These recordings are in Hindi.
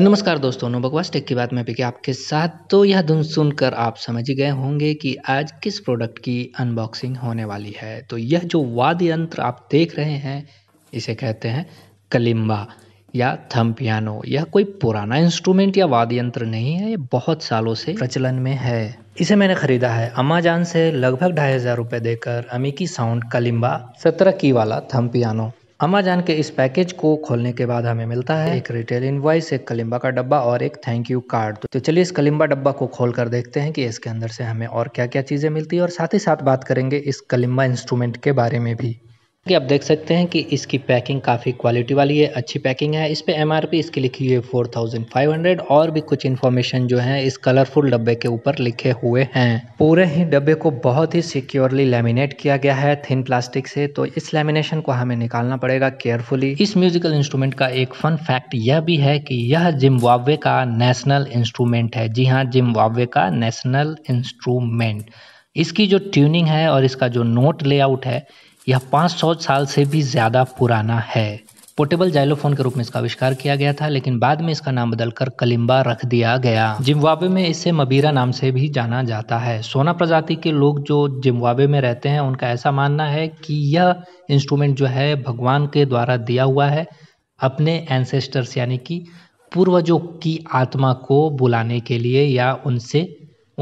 नमस्कार दोस्तों नो बकवास टेक की बात में पिके आपके साथ तो यह धुन सुनकर आप समझ गए होंगे कि आज किस प्रोडक्ट की अनबॉक्सिंग होने वाली है तो यह जो वाद्य यंत्र आप देख रहे हैं इसे कहते हैं कलिम्बा या थम पियानो यह कोई पुराना इंस्ट्रूमेंट या वाद्य यंत्र नहीं है ये बहुत सालों से प्रचलन में है इसे मैंने खरीदा है अमेजान से लगभग ढाई हजार रुपये देकर अमीकी साउंड कलिम्बा सत्रह की वाला थम पियानो अमेजान के इस पैकेज को खोलने के बाद हमें मिलता है एक रिटेल इनवॉइस एक कलिम्बा का डब्बा और एक थैंक यू कार्ड तो चलिए इस कलिम्बा डब्बा को खोल कर देखते हैं कि इसके अंदर से हमें और क्या क्या चीज़ें मिलती है और साथ ही साथ बात करेंगे इस कलिम्बा इंस्ट्रूमेंट के बारे में भी कि आप देख सकते हैं कि इसकी पैकिंग काफ़ी क्वालिटी वाली है अच्छी पैकिंग है इस पे एमआरपी इसकी लिखी हुई है फोर थाउजेंड फाइव हंड्रेड और भी कुछ इन्फॉर्मेशन जो है इस कलरफुल डब्बे के ऊपर लिखे हुए हैं पूरे ही डब्बे को बहुत ही सिक्योरली लेमिनेट किया गया है थिन प्लास्टिक से तो इस लेमिनेशन को हमें निकालना पड़ेगा केयरफुली इस म्यूजिकल इंस्ट्रूमेंट का एक फन फैक्ट यह भी है कि यह जिम्बाब्वे का नेशनल इंस्ट्रूमेंट है जी हाँ जिम्बाब्वे का नेशनल इंस्ट्रूमेंट इसकी जो ट्यूनिंग है और इसका जो नोट लेआउट है यह 500 साल से भी ज़्यादा पुराना है पोर्टेबल जाइलोफोन के रूप में इसका आविष्कार किया गया था लेकिन बाद में इसका नाम बदलकर कलिम्बा रख दिया गया जिम्बाबे में इसे मबीरा नाम से भी जाना जाता है सोना प्रजाति के लोग जो जिम्बाबे में रहते हैं उनका ऐसा मानना है कि यह इंस्ट्रूमेंट जो है भगवान के द्वारा दिया हुआ है अपने एंसेस्टर्स यानी कि पूर्वजों की आत्मा को बुलाने के लिए या उनसे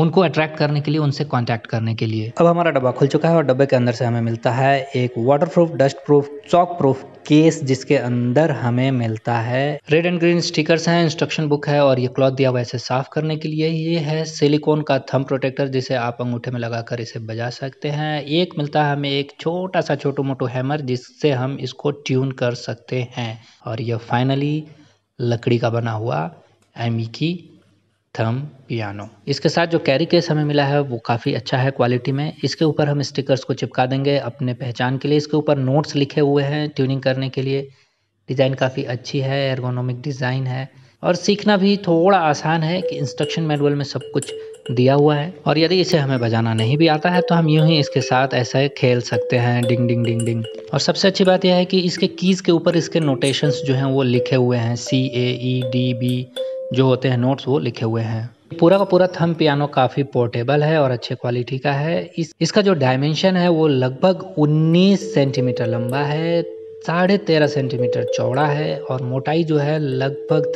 उनको अट्रैक्ट करने के लिए उनसे कांटेक्ट करने के लिए अब हमारा डब्बा खुल चुका है और डब्बे के अंदर से हमें मिलता है एक water proof dust proof shock proof case जिसके अंदर हमें मिलता है रेड एंड ग्रीन स्टिकर्स हैं इंस्ट्रक्शन बुक है और ये क्लॉथ दिया हुआ इसे साफ करने के लिए ये है सिलिकॉन का थम प्रोटेक्टर जिसे आप अंगूठे में लगाकर इसे बजा सकते हैं एक मिलता है हमें एक छोटा सा छोटो मोटो हैमर जिससे हम इसको ट्यून कर सकते हैं और यह फाइनली लकड़ी का बना हुआ एम की थम पियानो इसके साथ जो कैरी केस हमें मिला है वो काफ़ी अच्छा है क्वालिटी में इसके ऊपर हम स्टिकर्स को चिपका देंगे अपने पहचान के लिए इसके ऊपर नोट्स लिखे हुए हैं ट्यूनिंग करने के लिए डिज़ाइन काफ़ी अच्छी है एर्गोनॉमिक डिज़ाइन है और सीखना भी थोड़ा आसान है कि इंस्ट्रक्शन मैनुअल में सब कुछ दिया हुआ है और यदि इसे हमें बजाना नहीं भी आता है तो हम यूं ही इसके साथ ऐसे खेल सकते हैं डिंग डिंग डिंग डिंग और सबसे अच्छी बात यह है कि इसके कीज़ के ऊपर इसके नोटेशंस जो हैं वो लिखे हुए हैं सी ए ई डी बी जो होते हैं नोट्स वो लिखे हुए हैं पूरा का पूरा थम पियानो काफ़ी पोर्टेबल है और अच्छे क्वालिटी का है इस इसका जो डायमेंशन है वो लगभग 19 सेंटीमीटर लंबा है साढ़े तेरह सेंटीमीटर चौड़ा है और मोटाई जो है लगभग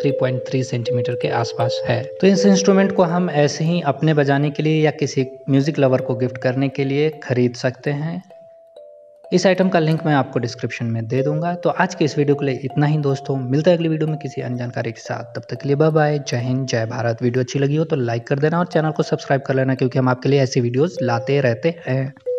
3.3 सेंटीमीटर के आसपास है तो इस इंस्ट्रूमेंट को हम ऐसे ही अपने बजाने के लिए या किसी म्यूज़िक लवर को गिफ्ट करने के लिए खरीद सकते हैं इस आइटम का लिंक मैं आपको डिस्क्रिप्शन में दे दूंगा तो आज के इस वीडियो के लिए इतना ही दोस्तों मिलता है अगली वीडियो में किसी अन्य जानकारी के साथ तब तक के लिए बाय बाय जय हिंद जय भारत वीडियो अच्छी लगी हो तो लाइक कर देना और चैनल को सब्सक्राइब कर लेना क्योंकि हम आपके लिए ऐसी वीडियोज़ लाते रहते हैं